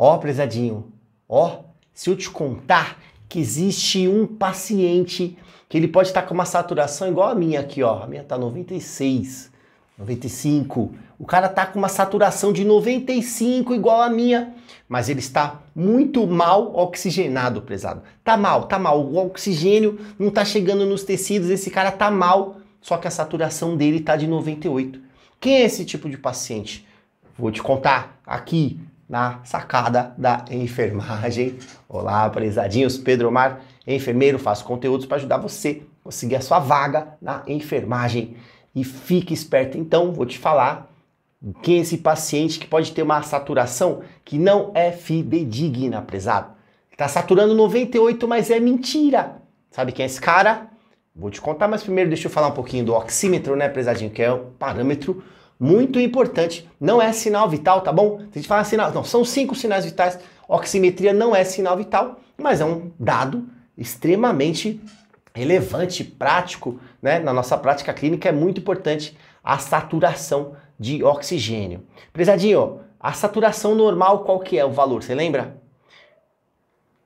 Ó, oh, prezadinho, ó, oh, se eu te contar que existe um paciente que ele pode estar com uma saturação igual a minha aqui, ó. A minha tá 96, 95. O cara tá com uma saturação de 95 igual a minha, mas ele está muito mal oxigenado, prezado. Tá mal, tá mal. O oxigênio não tá chegando nos tecidos, esse cara tá mal, só que a saturação dele tá de 98. Quem é esse tipo de paciente? Vou te contar aqui na sacada da enfermagem. Olá, apresadinhos, Pedro Omar, enfermeiro, faço conteúdos para ajudar você a conseguir a sua vaga na enfermagem. E fique esperto então, vou te falar quem é esse paciente que pode ter uma saturação que não é fidedigna, apresado. Está saturando 98, mas é mentira. Sabe quem é esse cara? Vou te contar, mas primeiro deixa eu falar um pouquinho do oxímetro, né, prezadinho, que é o parâmetro muito importante. Não é sinal vital, tá bom? a gente fala sinal, não, são cinco sinais vitais. Oximetria não é sinal vital, mas é um dado extremamente relevante, prático, né? Na nossa prática clínica é muito importante a saturação de oxigênio. Prezadinho, a saturação normal qual que é o valor? Você lembra?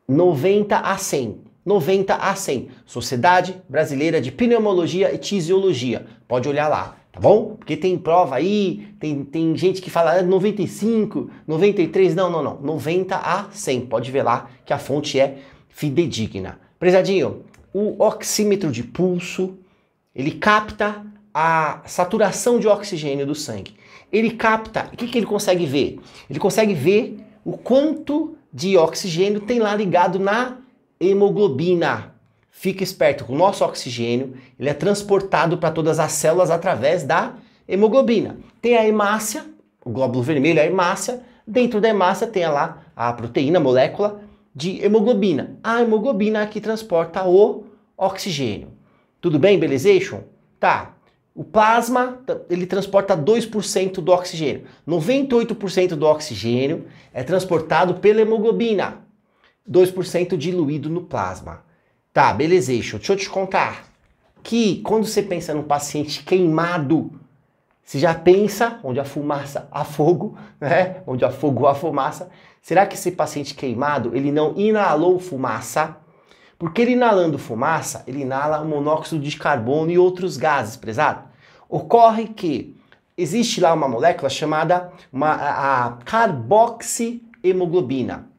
90 a 100. 90 a 100. Sociedade Brasileira de Pneumologia e Tisiologia. Pode olhar lá tá bom? Porque tem prova aí, tem, tem gente que fala 95, ah, 93, não, não, não, 90 a 100, pode ver lá que a fonte é fidedigna. Prezadinho, o oxímetro de pulso, ele capta a saturação de oxigênio do sangue. Ele capta, o que, que ele consegue ver? Ele consegue ver o quanto de oxigênio tem lá ligado na hemoglobina. Fica esperto com o nosso oxigênio, ele é transportado para todas as células através da hemoglobina. Tem a hemácia, o glóbulo vermelho é a hemácia, dentro da hemácia tem lá a proteína, a molécula de hemoglobina. A hemoglobina é a que transporta o oxigênio. Tudo bem, belezation? Tá. O plasma, ele transporta 2% do oxigênio. 98% do oxigênio é transportado pela hemoglobina. 2% diluído no plasma. Tá, beleza, deixa eu te contar que quando você pensa num paciente queimado, você já pensa onde a fumaça há fogo, né? Onde há fogo há fumaça. Será que esse paciente queimado, ele não inalou fumaça? Porque ele inalando fumaça, ele inala monóxido de carbono e outros gases, prezado. Ocorre que existe lá uma molécula chamada uma, a, a carboxiemoglobina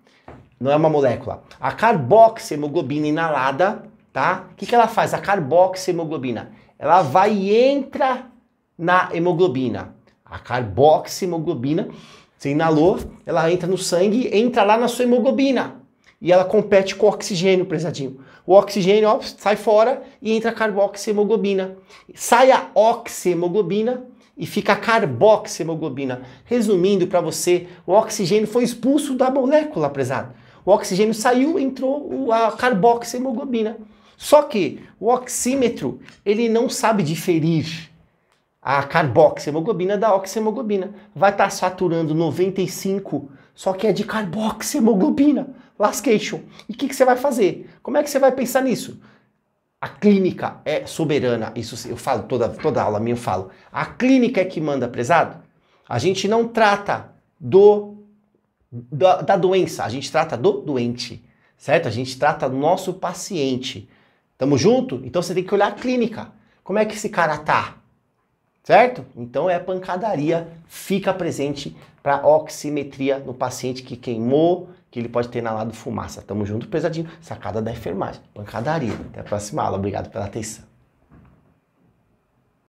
não é uma molécula. A carboxiemoglobina inalada, tá? O que, que ela faz? A carboxiemoglobina. Ela vai e entra na hemoglobina. A carboxiemoglobina, você inalou, ela entra no sangue, entra lá na sua hemoglobina. E ela compete com o oxigênio, prezadinho. O oxigênio ó, sai fora e entra a carboxiemoglobina. Sai a oxiemoglobina, e fica carboxiemoglobina. Resumindo para você, o oxigênio foi expulso da molécula, prezado. O oxigênio saiu, entrou a carboxiemoglobina. Só que o oxímetro, ele não sabe diferir a carboxiemoglobina da oxiemoglobina. Vai estar tá saturando 95, só que é de carboxiemoglobina. Lascation. E o que, que você vai fazer? Como é que você vai pensar nisso? A clínica é soberana. Isso eu falo, toda, toda aula minha eu falo. A clínica é que manda prezado. A gente não trata do da, da doença, a gente trata do doente, certo? A gente trata do nosso paciente. Tamo junto? Então você tem que olhar a clínica. Como é que esse cara tá? Certo? Então é a pancadaria, fica presente para oximetria no paciente que queimou, que ele pode ter inalado fumaça. Tamo junto, pesadinho. Sacada da enfermagem. Pancadaria. Até a próxima aula. Obrigado pela atenção.